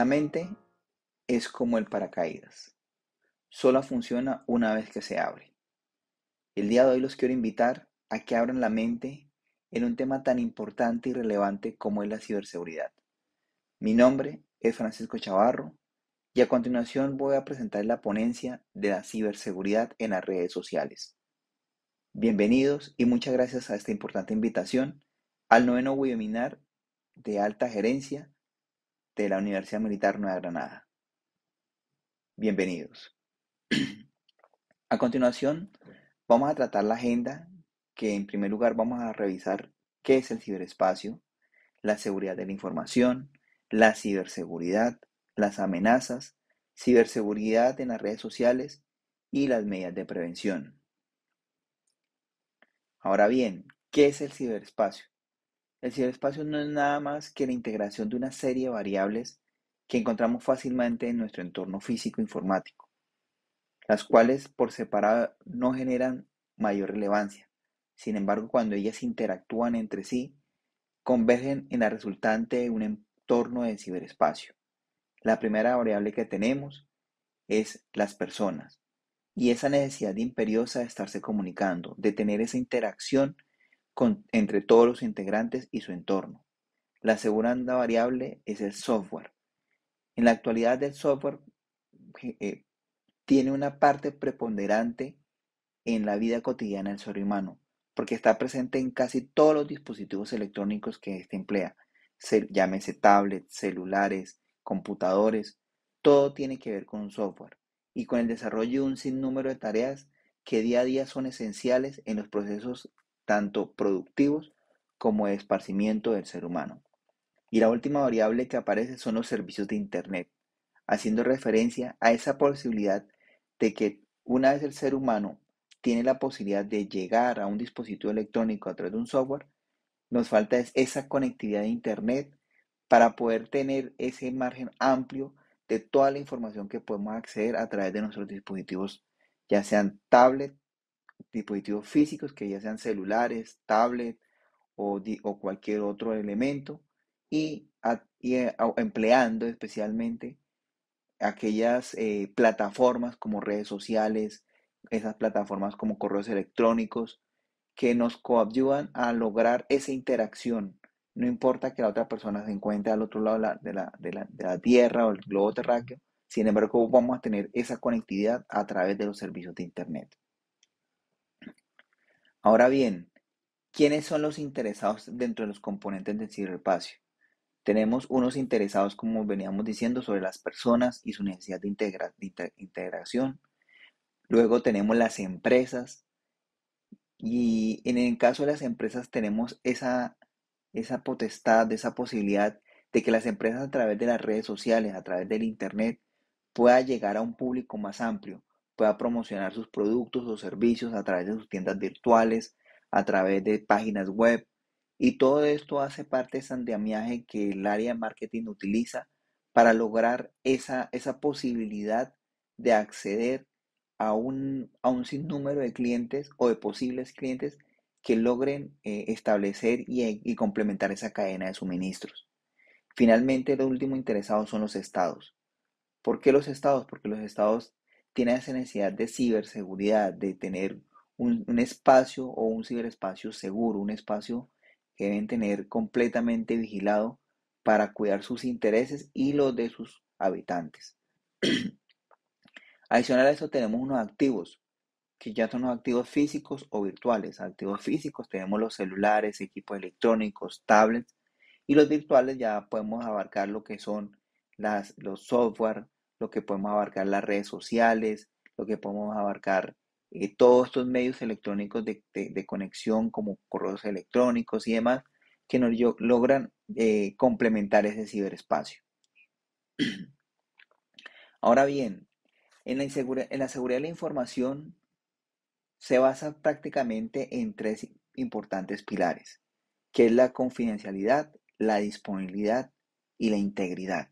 La mente es como el paracaídas. solo funciona una vez que se abre. El día de hoy los quiero invitar a que abran la mente en un tema tan importante y relevante como es la ciberseguridad. Mi nombre es Francisco Chavarro y a continuación voy a presentar la ponencia de la ciberseguridad en las redes sociales. Bienvenidos y muchas gracias a esta importante invitación al noveno webinar de alta gerencia de la Universidad Militar Nueva Granada. Bienvenidos. A continuación, vamos a tratar la agenda que en primer lugar vamos a revisar qué es el ciberespacio, la seguridad de la información, la ciberseguridad, las amenazas, ciberseguridad en las redes sociales y las medidas de prevención. Ahora bien, ¿qué es el ciberespacio? El ciberespacio no es nada más que la integración de una serie de variables que encontramos fácilmente en nuestro entorno físico informático, las cuales por separado no generan mayor relevancia. Sin embargo, cuando ellas interactúan entre sí, convergen en la resultante un entorno de ciberespacio. La primera variable que tenemos es las personas y esa necesidad imperiosa de estarse comunicando, de tener esa interacción entre todos los integrantes y su entorno. La segunda variable es el software. En la actualidad el software eh, tiene una parte preponderante en la vida cotidiana del ser humano, porque está presente en casi todos los dispositivos electrónicos que éste emplea, llámese tablets, celulares, computadores, todo tiene que ver con un software y con el desarrollo de un sinnúmero de tareas que día a día son esenciales en los procesos tanto productivos como de esparcimiento del ser humano. Y la última variable que aparece son los servicios de Internet, haciendo referencia a esa posibilidad de que una vez el ser humano tiene la posibilidad de llegar a un dispositivo electrónico a través de un software, nos falta esa conectividad de Internet para poder tener ese margen amplio de toda la información que podemos acceder a través de nuestros dispositivos, ya sean tablet, dispositivos físicos, que ya sean celulares, tablet o, o cualquier otro elemento, y, eh, empleando especialmente aquellas eh, plataformas como redes sociales, esas plataformas como correos electrónicos, que nos coadyuvan a lograr esa interacción. No importa que la otra persona se encuentre al otro lado de la, de la Tierra o el globo terráqueo, sin embargo vamos a tener esa conectividad a través de los servicios de Internet. Ahora bien, ¿quiénes son los interesados dentro de los componentes del ciberespacio? Tenemos unos interesados, como veníamos diciendo, sobre las personas y su necesidad de, integración. Luego tenemos las empresas. Y en el caso de las empresas tenemos esa, esa potestad, esa posibilidad de que las empresas a través de las redes sociales, a través del Internet, pueda llegar a un público más amplio, pueda promocionar sus productos o servicios a través de sus tiendas virtuales, a través de páginas web. Y todo esto hace parte de ese andamiaje que el área de marketing utiliza para lograr esa, esa posibilidad de acceder a un, a un sinnúmero de clientes o de posibles clientes que logren eh, establecer y, eh, y complementar esa cadena de suministros. Finalmente, lo último interesado son los estados. ¿Por qué los estados? Porque los estados tiene esa necesidad de ciberseguridad, de tener un, espacio o un ciberespacio seguro, un espacio que deben tener completamente vigilado para cuidar sus intereses y los de sus habitantes. Adicional a eso tenemos unos activos, que ya son los activos físicos o virtuales. Activos físicos tenemos los celulares, equipos electrónicos, tablets, y los virtuales ya podemos abarcar lo que son las, los software, lo que podemos abarcar las redes sociales, lo que podemos abarcar eh, todos estos medios electrónicos de, conexión como correos electrónicos y demás que nos logran eh, complementar ese ciberespacio. Ahora bien, en la, en la seguridad de la información se basa prácticamente en tres importantes pilares, que es la confidencialidad, la disponibilidad y la integridad.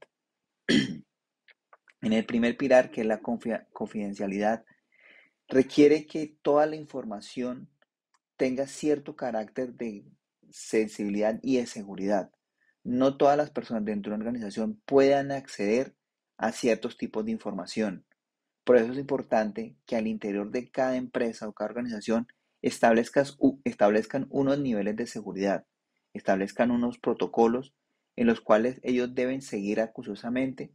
en el primer pilar, que es la confidencialidad, requiere que toda la información tenga cierto carácter de sensibilidad y de seguridad. No todas las personas dentro de una organización puedan acceder a ciertos tipos de información. Por eso es importante que al interior de cada empresa o cada organización establezcas, establezcan unos niveles de seguridad, establezcan unos protocolos en los cuales ellos deben seguir acusosamente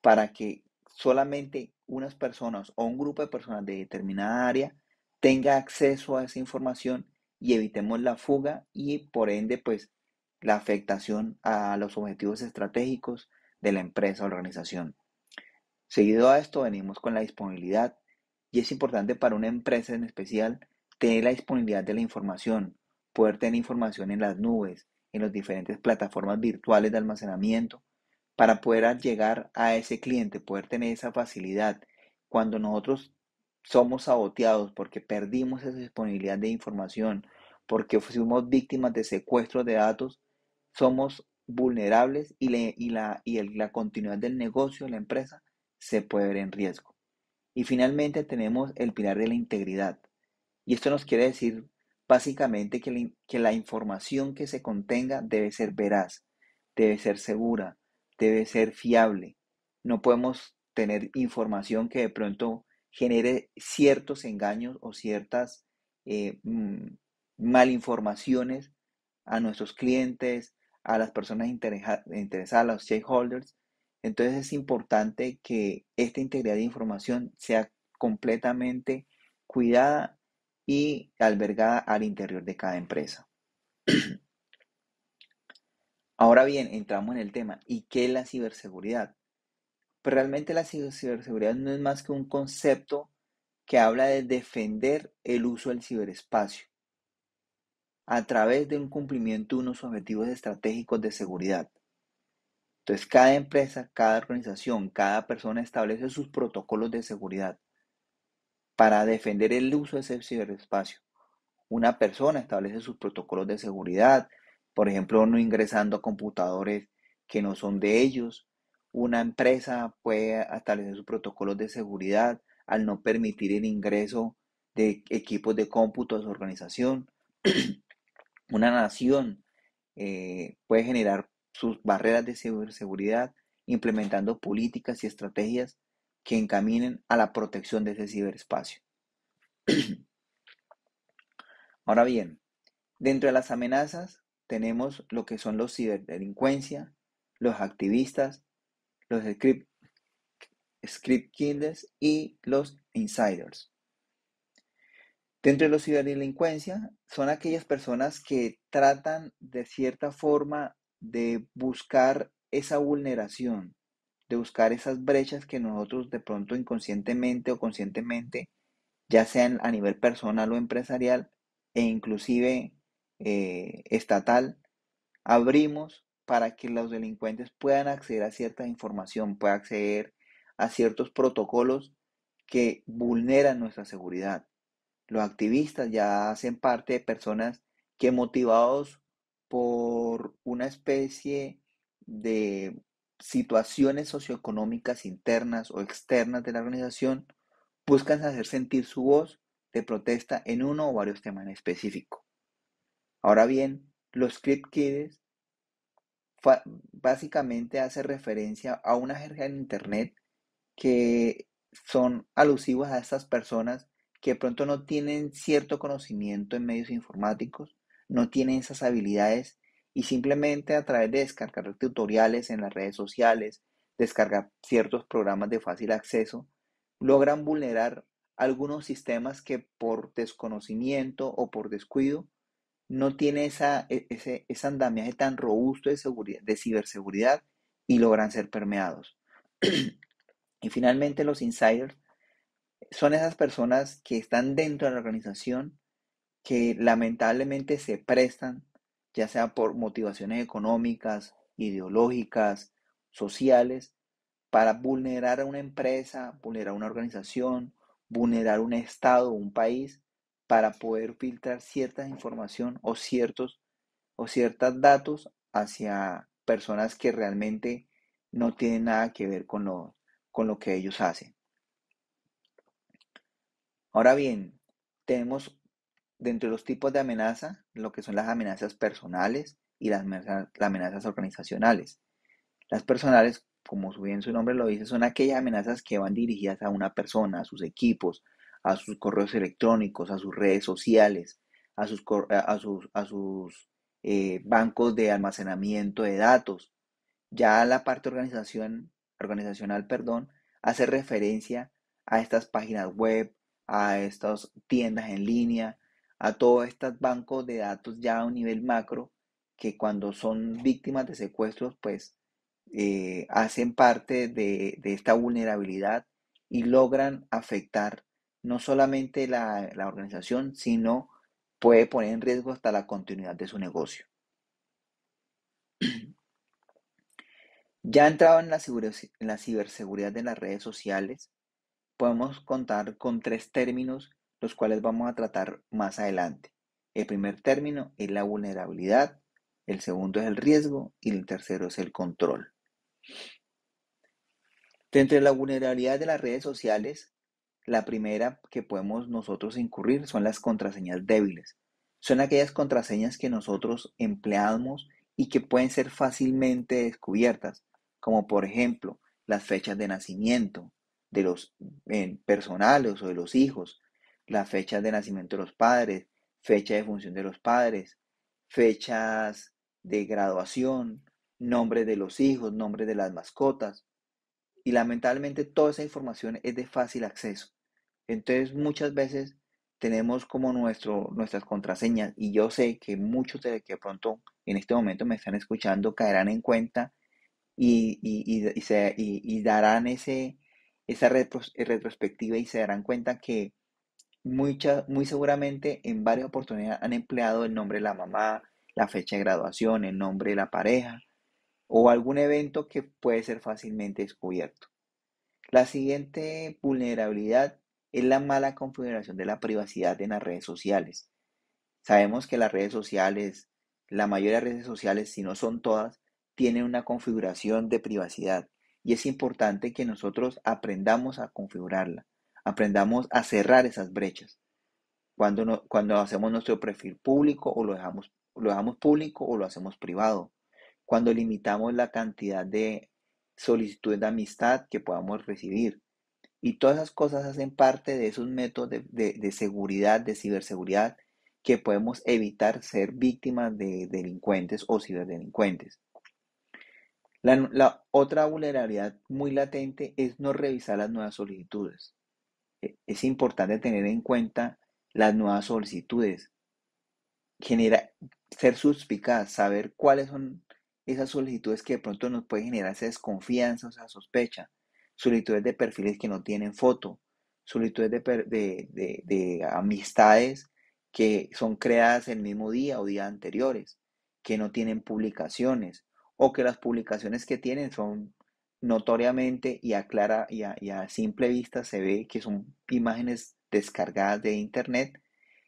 para que solamente unas personas o un grupo de personas de determinada área tenga acceso a esa información y evitemos la fuga y por ende pues la afectación a los objetivos estratégicos de la empresa o organización. Seguido a esto venimos con la disponibilidad y es importante para una empresa en especial tener la disponibilidad de la información, poder tener información en las nubes, en las diferentes plataformas virtuales de almacenamiento, para poder llegar a ese cliente, poder tener esa facilidad. Cuando nosotros somos saboteados porque perdimos esa disponibilidad de información, porque fuimos víctimas de secuestro de datos, somos vulnerables y, la, continuidad del negocio, la empresa, se puede ver en riesgo. Y finalmente tenemos el pilar de la integridad. Y esto nos quiere decir básicamente que la información que se contenga debe ser veraz, debe ser segura, debe ser fiable. No podemos tener información que de pronto genere ciertos engaños o ciertas eh, mm, malinformaciones a nuestros clientes, a las personas interesadas, a los stakeholders. Entonces es importante que esta integridad de información sea completamente cuidada y albergada al interior de cada empresa. Ahora bien, entramos en el tema, ¿y qué es la ciberseguridad? Pues realmente la ciberseguridad no es más que un concepto que habla de defender el uso del ciberespacio a través de un cumplimiento de unos objetivos estratégicos de seguridad. Entonces, cada empresa, cada organización, cada persona establece sus protocolos de seguridad para defender el uso de ese ciberespacio. Una persona establece sus protocolos de seguridad, por ejemplo, no ingresando a computadores que no son de ellos. Una empresa puede establecer sus protocolos de seguridad al no permitir el ingreso de equipos de cómputo a su organización. Una nación eh, puede generar sus barreras de ciberseguridad implementando políticas y estrategias que encaminen a la protección de ese ciberespacio. Ahora bien, dentro de las amenazas tenemos lo que son los ciberdelincuencia, los activistas, los script, script killers y los insiders. Dentro de los ciberdelincuencia son aquellas personas que tratan de cierta forma de buscar esa vulneración, de buscar esas brechas que nosotros de pronto inconscientemente o conscientemente, ya sean a nivel personal o empresarial, e inclusive eh, estatal, abrimos para que los delincuentes puedan acceder a cierta información, puedan acceder a ciertos protocolos que vulneran nuestra seguridad. Los activistas ya hacen parte de personas que motivados por una especie de situaciones socioeconómicas internas o externas de la organización, buscan hacer sentir su voz de protesta en uno o varios temas en específico. Ahora bien, los script kiddies básicamente hace referencia a una jerga en internet que son alusivos a estas personas que pronto no tienen cierto conocimiento en medios informáticos, no tienen esas habilidades y simplemente a través de descargar tutoriales en las redes sociales, descargar ciertos programas de fácil acceso, logran vulnerar algunos sistemas que por desconocimiento o por descuido no tiene esa, e, ese, andamiaje tan robusto de, seguridad, de ciberseguridad y logran ser permeados. y finalmente los insiders son esas personas que están dentro de la organización que lamentablemente se prestan, ya sea por motivaciones económicas, ideológicas, sociales, para vulnerar a una empresa, vulnerar a una organización, vulnerar un estado, un país, para poder filtrar cierta información o ciertos o ciertos datos hacia personas que realmente no tienen nada que ver con lo, que ellos hacen. Ahora bien, tenemos dentro de los tipos de amenaza lo que son las amenazas personales y las, amenazas organizacionales. Las personales, como bien su nombre lo dice, son aquellas amenazas que van dirigidas a una persona, a sus equipos, a sus correos electrónicos, a sus redes sociales, a sus, a sus, a sus eh, bancos de almacenamiento de datos. Ya la parte organización, organizacional perdón, hace referencia a estas páginas web, a estas tiendas en línea, a todos estos bancos de datos ya a un nivel macro que cuando son víctimas de secuestros, pues eh, hacen parte de, de, esta vulnerabilidad y logran afectar no solamente la, organización, sino puede poner en riesgo hasta la continuidad de su negocio. Ya entrado en la, en la, ciberseguridad de las redes sociales, podemos contar con tres términos, los cuales vamos a tratar más adelante. El primer término es la vulnerabilidad, el segundo es el riesgo y el tercero es el control. Entre la vulnerabilidad de las redes sociales, la primera que podemos nosotros incurrir son las contraseñas débiles. Son aquellas contraseñas que nosotros empleamos y que pueden ser fácilmente descubiertas, como por ejemplo las fechas de nacimiento de los eh, personales o de los hijos, las fechas de nacimiento de los padres, fecha de función de los padres, fechas de graduación, nombre de los hijos, nombre de las mascotas. Y lamentablemente toda esa información es de fácil acceso. Entonces muchas veces tenemos como nuestro, nuestras contraseñas y yo sé que muchos de los que pronto en este momento me están escuchando caerán en cuenta y, se, darán ese, esa eh, retrospectiva y se darán cuenta que muy seguramente en varias oportunidades han empleado el nombre de la mamá, la fecha de graduación, el nombre de la pareja o algún evento que puede ser fácilmente descubierto. La siguiente vulnerabilidad es la mala configuración de la privacidad en las redes sociales. Sabemos que las redes sociales, la mayoría de redes sociales, si no son todas, tienen una configuración de privacidad y es importante que nosotros aprendamos a configurarla, aprendamos a cerrar esas brechas. Cuando, cuando hacemos nuestro perfil público o lo dejamos, lo dejamos público o lo hacemos privado. Cuando limitamos la cantidad de solicitudes de amistad que podamos recibir. Y todas esas cosas hacen parte de esos métodos de, seguridad, de ciberseguridad, que podemos evitar ser víctimas de delincuentes o ciberdelincuentes. La, otra vulnerabilidad muy latente es no revisar las nuevas solicitudes. E, es importante tener en cuenta las nuevas solicitudes. ser suspicaz, saber cuáles son esas solicitudes que de pronto nos pueden generar esa desconfianza esa sospecha solicitudes de perfiles que no tienen foto, solicitudes de, de, amistades que son creadas el mismo día o días anteriores, que no tienen publicaciones o que las publicaciones que tienen son notoriamente y a, clara, y a, simple vista se ve que son imágenes descargadas de internet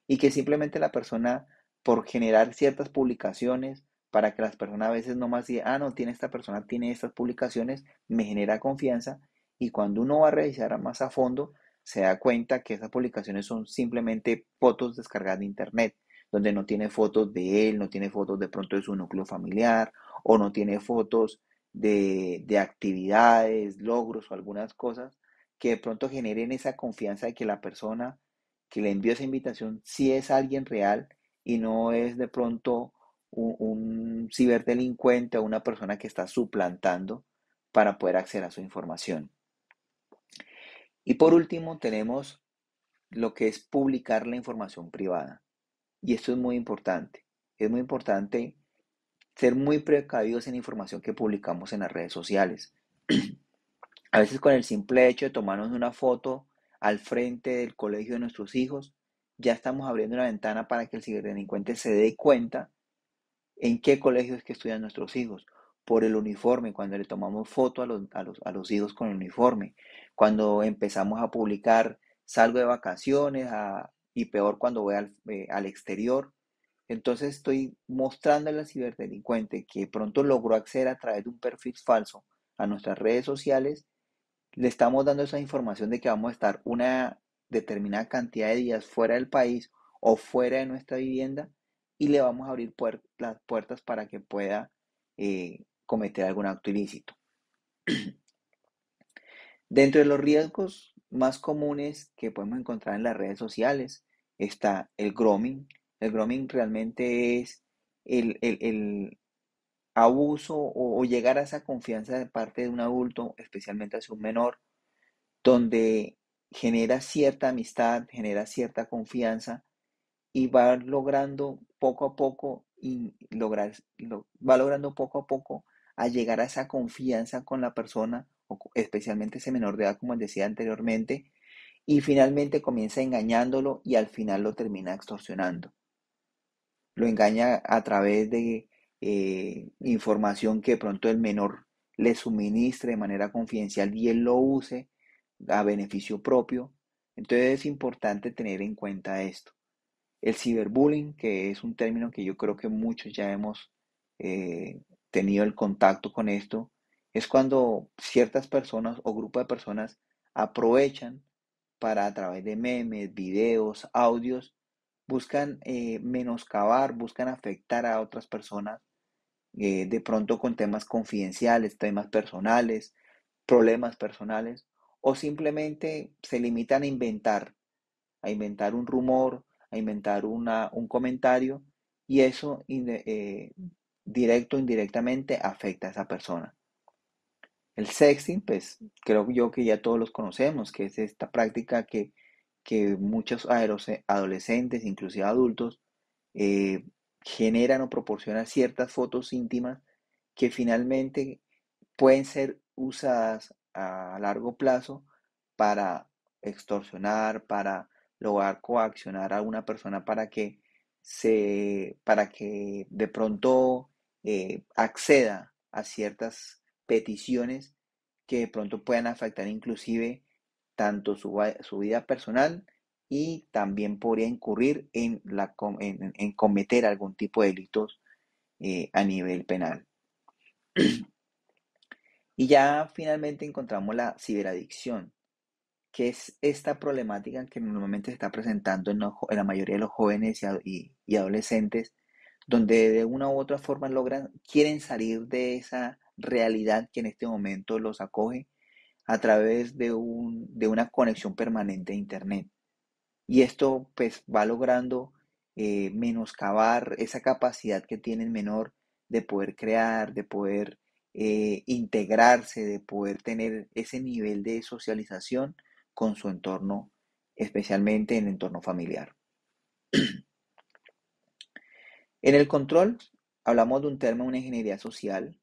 y que simplemente la persona por generar ciertas publicaciones para que las personas a veces no más digan, ah, no, tiene esta persona, tiene estas publicaciones, me genera confianza y cuando uno va a revisar más a fondo, se da cuenta que esas publicaciones son simplemente fotos descargadas de internet, donde no tiene fotos de él, no tiene fotos de pronto de su núcleo familiar o no tiene fotos de, actividades, logros o algunas cosas que de pronto generen esa confianza de que la persona que le envió esa invitación sí es alguien real y no es de pronto un ciberdelincuente o una persona que está suplantando para poder acceder a su información. Y por último, tenemos lo que es publicar la información privada. Y esto es muy importante. Es muy importante ser muy precavidos en la información que publicamos en las redes sociales. A veces con el simple hecho de tomarnos una foto al frente del colegio de nuestros hijos, ya estamos abriendo una ventana para que el ciberdelincuente se dé cuenta en qué colegio es que estudian nuestros hijos por el uniforme, cuando le tomamos foto a los, a los, hijos con el uniforme, cuando empezamos a publicar salgo de vacaciones y peor cuando voy al, eh, exterior. Entonces estoy mostrando a la ciberdelincuente que pronto logró acceder a través de un perfil falso a nuestras redes sociales, le estamos dando esa información de que vamos a estar una determinada cantidad de días fuera del país o fuera de nuestra vivienda y le vamos a abrir las puertas para que pueda eh, cometer algún acto ilícito. Dentro de los riesgos más comunes que podemos encontrar en las redes sociales está el grooming. El grooming realmente es el, abuso o, llegar a esa confianza de parte de un adulto, especialmente hacia un menor, donde genera cierta amistad, genera cierta confianza y va logrando poco a poco y va logrando poco a poco a llegar a esa confianza con la persona, especialmente ese menor de edad, como decía anteriormente, y finalmente comienza engañándolo y al final lo termina extorsionando. Lo engaña a través de eh, información que pronto el menor le suministre de manera confidencial y él lo use a beneficio propio. Entonces es importante tener en cuenta esto. El ciberbullying, que es un término que yo creo que muchos ya hemos eh, tenido el contacto con esto, es cuando ciertas personas o grupo de personas aprovechan para a través de memes, videos, audios, buscan eh, menoscabar, buscan afectar a otras personas, eh, de pronto con temas confidenciales, temas personales, problemas personales, o simplemente se limitan a inventar, a inventar un rumor, a inventar un comentario, y eso eh, directo o indirectamente afecta a esa persona. El sexting, pues creo yo que ya todos los conocemos, que es esta práctica que, muchos adolescentes, inclusive adultos, eh, generan o proporcionan ciertas fotos íntimas que finalmente pueden ser usadas a largo plazo para extorsionar, para lograr coaccionar a una persona para que se para que de pronto eh, acceda a ciertas peticiones que de pronto puedan afectar inclusive tanto su, vida personal y también podría incurrir en, la, en, en cometer algún tipo de delitos eh, a nivel penal. y ya finalmente encontramos la ciberadicción, que es esta problemática que normalmente se está presentando en, la mayoría de los jóvenes y adolescentes, donde de una u otra forma logran, quieren salir de esa realidad que en este momento los acoge a través de, una conexión permanente a Internet. Y esto pues va logrando eh, menoscabar esa capacidad que tienen menor de poder crear, de poder eh, integrarse, de poder tener ese nivel de socialización con su entorno, especialmente en el entorno familiar. En el control hablamos de un termo, una ingeniería social,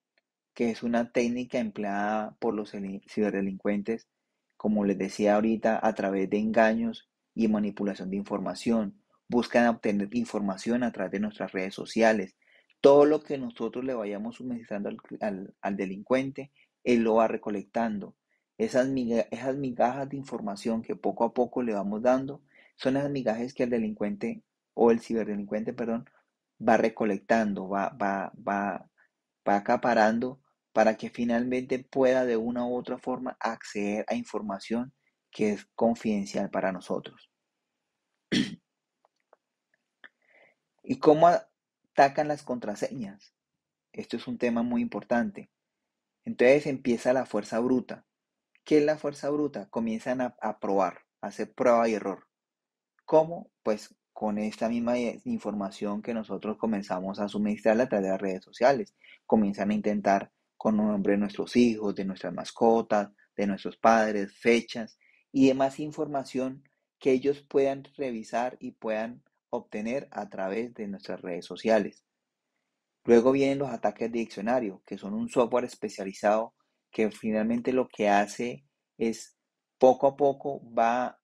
que es una técnica empleada por los ciberdelincuentes, como les decía ahorita, a través de engaños y manipulación de información. Buscan obtener información a través de nuestras redes sociales. Todo lo que nosotros le vayamos suministrando al, delincuente, él lo va recolectando. Esas, esas migajas de información que poco a poco le vamos dando son esas migajas que el delincuente o el ciberdelincuente, perdón, va recolectando, va, va, va, acaparando para que finalmente pueda de una u otra forma acceder a información que es confidencial para nosotros. ¿Y cómo atacan las contraseñas? Esto es un tema muy importante. Entonces empieza la fuerza bruta. ¿Qué es la fuerza bruta? Comienzan a, a probar, a hacer prueba y error. ¿Cómo? Pues con esta misma eh, información que nosotros comenzamos a suministrar a través de las redes sociales. Comienzan a intentar con nombre de nuestros hijos, de nuestras mascotas, de nuestros padres, fechas y demás información que ellos puedan revisar y puedan obtener a través de nuestras redes sociales. Luego vienen los ataques de diccionario, que son un software especializado que finalmente lo que hace es poco a poco va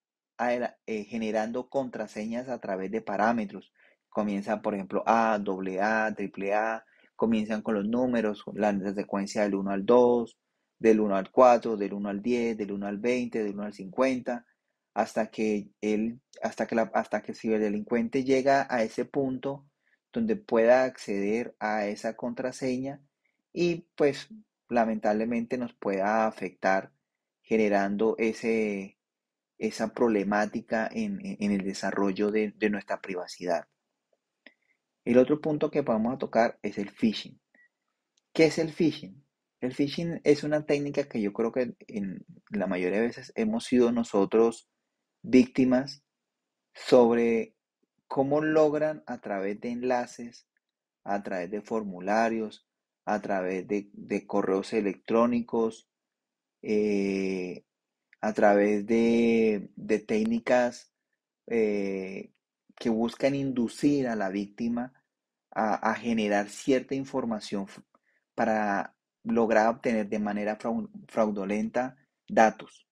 eh, generando contraseñas a través de parámetros. Comienzan, por ejemplo, A, AA, AAA, comienzan con los números, la secuencia del 1 al 2, del 1 al 4, del 1 al 10, del 1 al 20, del 1 al 50, hasta que él, hasta que la, hasta que el delincuente llega a ese punto donde pueda acceder a esa contraseña y pues lamentablemente nos pueda afectar generando ese esa problemática en, el desarrollo de, nuestra privacidad. El otro punto que vamos a tocar es el phishing. ¿Qué es el phishing? El phishing es una técnica que yo creo que en la mayoría de veces hemos sido nosotros víctimas sobre cómo logran a través de enlaces, a través de formularios, a través de, correos electrónicos, eh, a través de, técnicas eh, que buscan inducir a la víctima a, generar cierta información para lograr obtener de manera fraudulenta datos.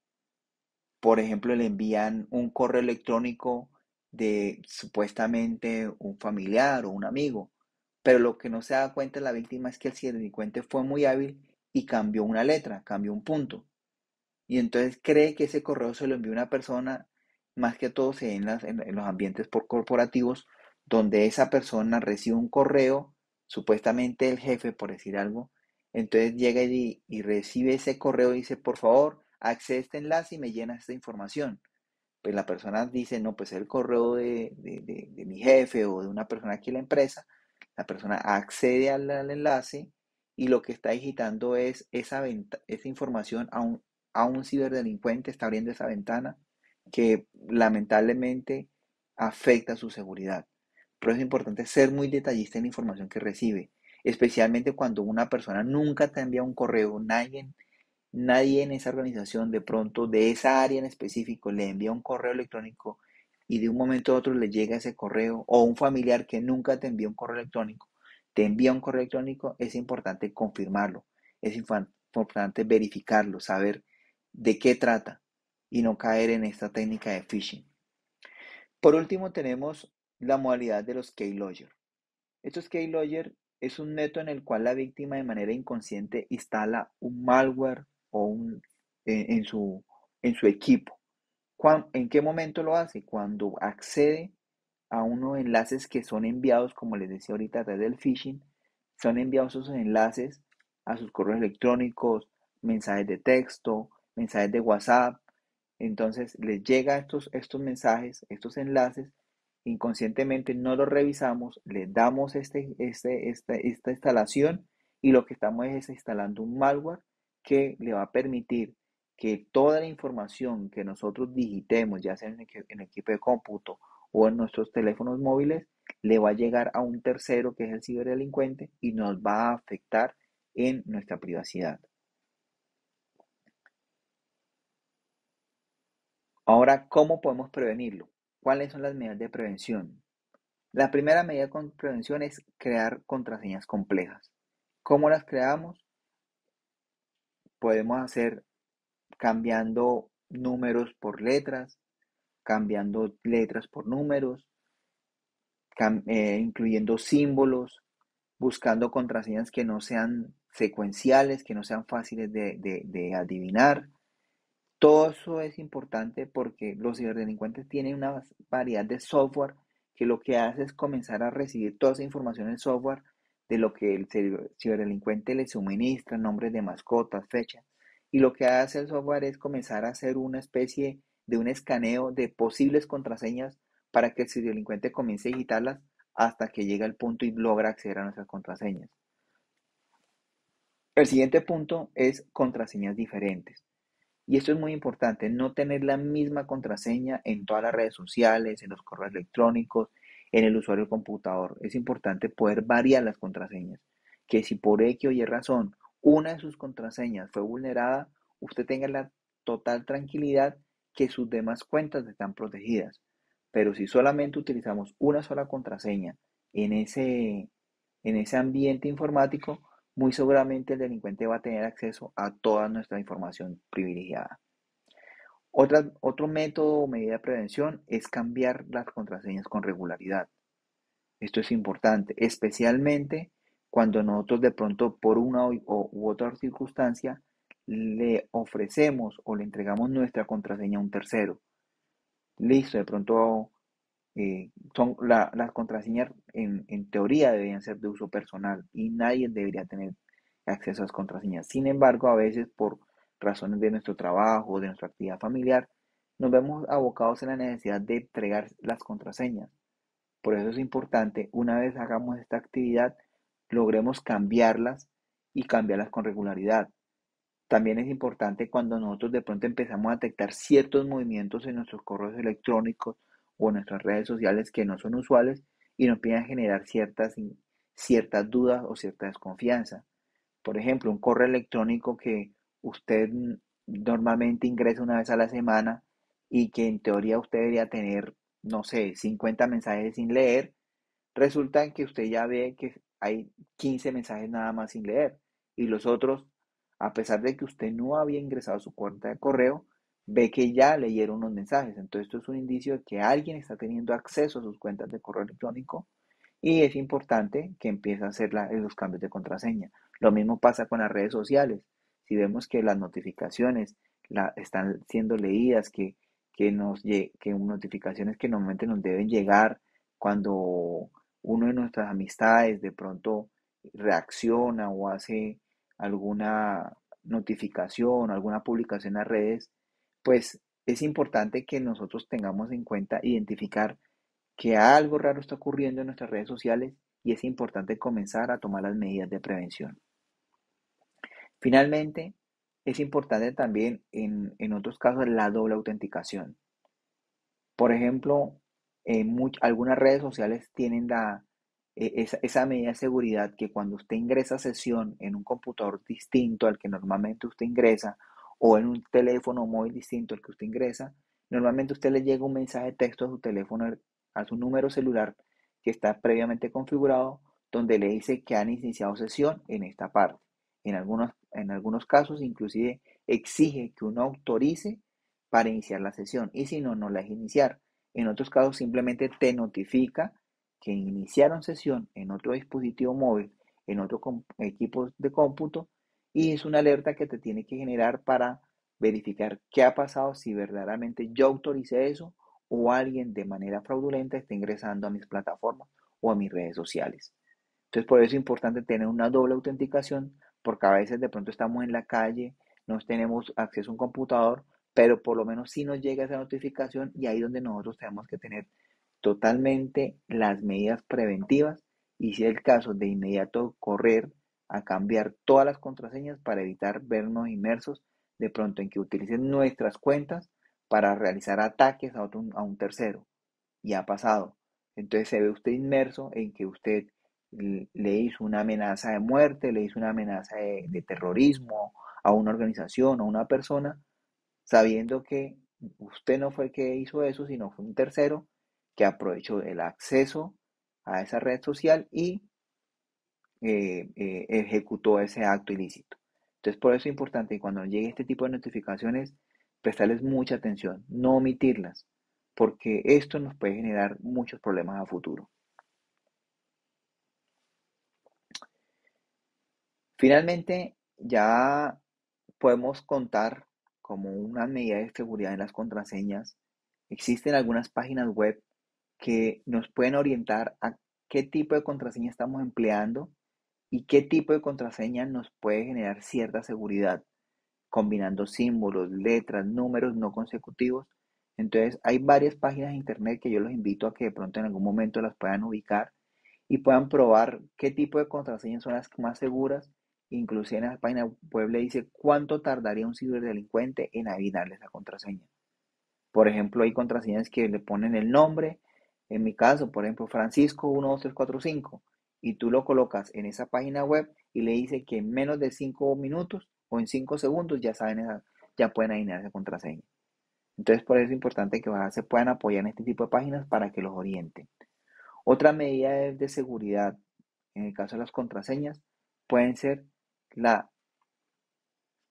Por ejemplo, le envían un correo electrónico de supuestamente un familiar o un amigo, pero lo que no se da cuenta la víctima es que el delincuente fue muy hábil y cambió una letra, cambió un punto y entonces cree que ese correo se lo envió una persona, más que todo se en, en, los ambientes corporativos, donde esa persona recibe un correo, supuestamente el jefe, por decir algo, entonces llega y, recibe ese correo y dice, por favor, accede a este enlace y me llena esta información. Pues la persona dice, no, pues el correo de, de, mi jefe o de una persona aquí en la empresa. La persona accede al, enlace y lo que está digitando es esa, venta, esa información a un, a un ciberdelincuente está abriendo esa ventana que lamentablemente afecta su seguridad. Pero es importante ser muy detallista en la información que recibe, especialmente cuando una persona nunca te envía un correo, nadie, nadie en esa organización de pronto de esa área en específico le envía un correo electrónico y de un momento a otro le llega ese correo o un familiar que nunca te envía un correo electrónico, te envía un correo electrónico, es importante confirmarlo, es importante verificarlo, saber de qué trata y no caer en esta técnica de phishing. Por último, tenemos la modalidad de los keylogger. Estos keylogger es un método en el cual la víctima de manera inconsciente instala un malware o un, e, en, su, en su equipo. ¿En qué momento lo hace? Cuando accede a unos enlaces que son enviados, como les decía ahorita, a través del phishing, son enviados esos enlaces a sus correos electrónicos, mensajes de texto, mensajes de WhatsApp. Entonces les llega estos, estos mensajes, estos enlaces, inconscientemente no los revisamos, les damos este, este esta, instalación y lo que estamos es instalando un malware que le va a permitir que toda la información que nosotros digitemos, ya sea en, el equipo de cómputo o en nuestros teléfonos móviles, le va a llegar a un tercero que es el ciberdelincuente y nos va a afectar en nuestra privacidad. Ahora, ¿cómo podemos prevenirlo? ¿Cuáles son las medidas de prevención? La primera medida de prevención es crear contraseñas complejas. ¿Cómo las creamos? Podemos hacer cambiando números por letras, cambiando letras por números, eh, incluyendo símbolos, buscando contraseñas que no sean secuenciales, que no sean fáciles de adivinar, todo eso es importante porque los ciberdelincuentes tienen una variedad de software que lo que hace es comenzar a recibir toda esa información en software de lo que el ciberdelincuente le suministra, nombres de mascotas, fechas. Y lo que hace el software es comenzar a hacer una especie de un escaneo de posibles contraseñas para que el ciberdelincuente comience a digitarlas hasta que llega al punto y logra acceder a nuestras contraseñas. El siguiente punto es contraseñas diferentes. Y esto es muy importante, no tener la misma contraseña en todas las redes sociales, en los correos electrónicos, en el usuario computador. Es importante poder variar las contraseñas. Que si por X o Y razón una de sus contraseñas fue vulnerada, usted tenga la total tranquilidad que sus demás cuentas están protegidas. Pero si solamente utilizamos una sola contraseña en ese, en ese ambiente informático, muy seguramente el delincuente va a tener acceso a toda nuestra información privilegiada. otro método o medida de prevención es cambiar las contraseñas con regularidad. Esto es importante, especialmente cuando nosotros de pronto por una o, u otra circunstancia le ofrecemos o le entregamos nuestra contraseña a un tercero. Listo, de pronto eh, son las contraseñas en, en, teoría deberían ser de uso personal y nadie debería tener acceso a las contraseñas. Sin embargo, a veces por razones de nuestro trabajo, o de nuestra actividad familiar, nos vemos abocados en la necesidad de entregar las contraseñas. Por eso es importante, una vez hagamos esta actividad, logremos cambiarlas y cambiarlas con regularidad. También es importante cuando nosotros de pronto empezamos a detectar ciertos movimientos en nuestros correos electrónicos o nuestras redes sociales que no son usuales y nos piden generar ciertas, ciertas dudas o cierta desconfianza. Por ejemplo, un correo electrónico que usted normalmente ingresa una vez a la semana y que en teoría usted debería tener, no sé, 50 mensajes sin leer, resulta que usted ya ve que hay 15 mensajes nada más sin leer y los otros, a pesar de que usted no había ingresado su cuenta de correo, ve que ya leyeron unos mensajes. Entonces, esto es un indicio de que alguien está teniendo acceso a sus cuentas de correo electrónico y es importante que empiece a hacer la, los cambios de contraseña. Lo mismo pasa con las redes sociales. Si vemos que las notificaciones la, están siendo leídas, que, que, nos, que notificaciones que normalmente nos deben llegar cuando uno de nuestras amistades de pronto reacciona o hace alguna notificación, alguna publicación a redes, pues es importante que nosotros tengamos en cuenta identificar que algo raro está ocurriendo en nuestras redes sociales y es importante comenzar a tomar las medidas de prevención. Finalmente, es importante también en, otros casos la doble autenticación. Por ejemplo, eh, algunas redes sociales tienen e, esa, esa, medida de seguridad que cuando usted ingresa a sesión en un computador distinto al que normalmente usted ingresa o en un teléfono móvil distinto al que usted ingresa, normalmente usted le llega un mensaje de texto a su teléfono, a su número celular que está previamente configurado, donde le dice que han iniciado sesión en esta parte. En algunos, en algunos casos inclusive exige que uno autorice para iniciar la sesión y si no, no la iniciar. En otros casos simplemente te notifica que iniciaron sesión en otro dispositivo móvil, en otro equipo de cómputo y es una alerta que te tiene que generar para verificar qué ha pasado, si verdaderamente yo autoricé eso o alguien de manera fraudulenta está ingresando a mis plataformas o a mis redes sociales. Entonces, por eso es importante tener una doble autenticación, porque a veces de pronto estamos en la calle, no tenemos acceso a un computador, pero por lo menos sí nos llega esa notificación y ahí es donde nosotros tenemos que tener totalmente las medidas preventivas y si es el caso de inmediato correr a cambiar todas las contraseñas para evitar vernos inmersos de pronto en que utilicen nuestras cuentas para realizar ataques a, un tercero. Y ha pasado. Entonces se ve usted inmerso en que usted le hizo una amenaza de muerte, le hizo una amenaza de, terrorismo a una organización, a una persona, sabiendo que usted no fue el que hizo eso, sino fue un tercero que aprovechó el acceso a esa red social y eh, eh, ejecutó ese acto ilícito. Entonces, por eso es importante que cuando llegue este tipo de notificaciones, prestarles mucha atención, no omitirlas, porque esto nos puede generar muchos problemas a futuro. Finalmente, ya podemos contar como una medida de seguridad en las contraseñas. Existen algunas páginas web que nos pueden orientar a qué tipo de contraseña estamos empleando y qué tipo de contraseña nos puede generar cierta seguridad, combinando símbolos, letras, números no consecutivos. Entonces hay varias páginas de internet que yo los invito a que de pronto en algún momento las puedan ubicar y puedan probar qué tipo de contraseñas son las más seguras. Inclusive en la página web le dice cuánto tardaría un ciberdelincuente en adivinarles la contraseña. Por ejemplo, hay contraseñas que le ponen el nombre. En mi caso, por ejemplo, Francisco 12345 y tú lo colocas en esa página web y le dice que en menos de 5 minutos o en 5 segundos ya saben, ya pueden adivinar esa contraseña. Entonces, por eso es importante que se puedan apoyar en este tipo de páginas para que los orienten. Otra medida de seguridad, en el caso de las contraseñas, pueden ser las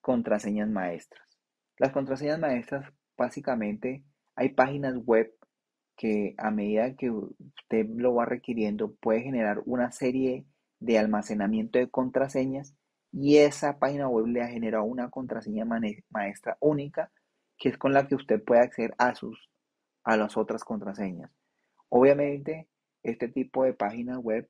contraseñas maestras. Las contraseñas maestras, básicamente, hay páginas web que a medida que usted lo va requiriendo puede generar una serie de almacenamiento de contraseñas y esa página web le ha generado una contraseña maestra única que es con la que usted puede acceder a sus a las otras contraseñas. Obviamente este tipo de páginas web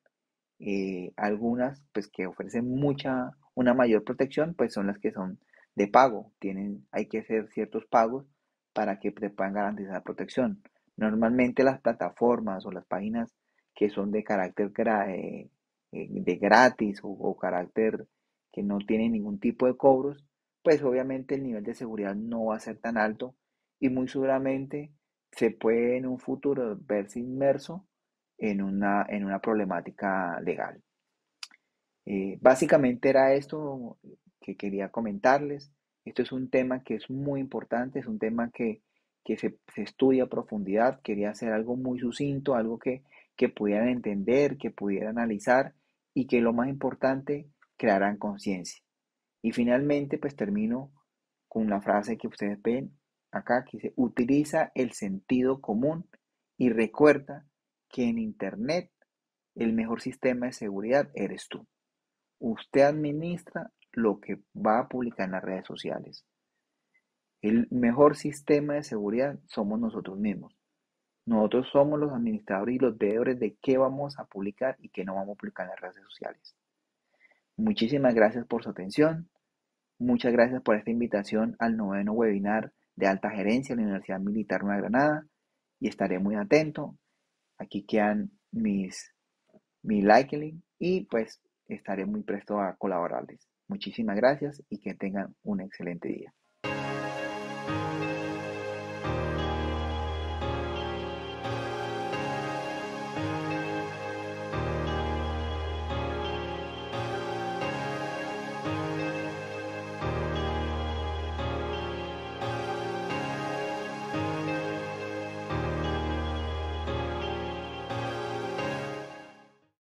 eh, algunas pues que ofrecen mucha una mayor protección pues son las que son de pago tienen hay que hacer ciertos pagos para que te puedan garantizar protección Normalmente las plataformas o las páginas que son de carácter eh, eh, de gratis o, carácter que no tienen ningún tipo de cobros, pues obviamente el nivel de seguridad no va a ser tan alto y muy seguramente se puede en un futuro verse inmerso en una, en una problemática legal. Eh, básicamente era esto que quería comentarles. Esto es un tema que es muy importante, es un tema que que se, estudia a profundidad, quería hacer algo muy sucinto, algo que, que pudieran entender, que pudieran analizar y que lo más importante, crearán conciencia. Y finalmente, pues termino con la frase que ustedes ven acá, que dice, utiliza el sentido común y recuerda que en Internet el mejor sistema de seguridad eres tú. Usted administra lo que va a publicar en las redes sociales. El mejor sistema de seguridad somos nosotros mismos. Nosotros somos los administradores y los deudores de qué vamos a publicar y qué no vamos a publicar en las redes sociales. Muchísimas gracias por su atención. Muchas gracias por esta invitación al noveno webinar de alta gerencia de la Universidad Militar Nueva Granada y estaré muy atento. Aquí quedan mis mi y pues estaré muy presto a colaborarles. Muchísimas gracias y que tengan un excelente día.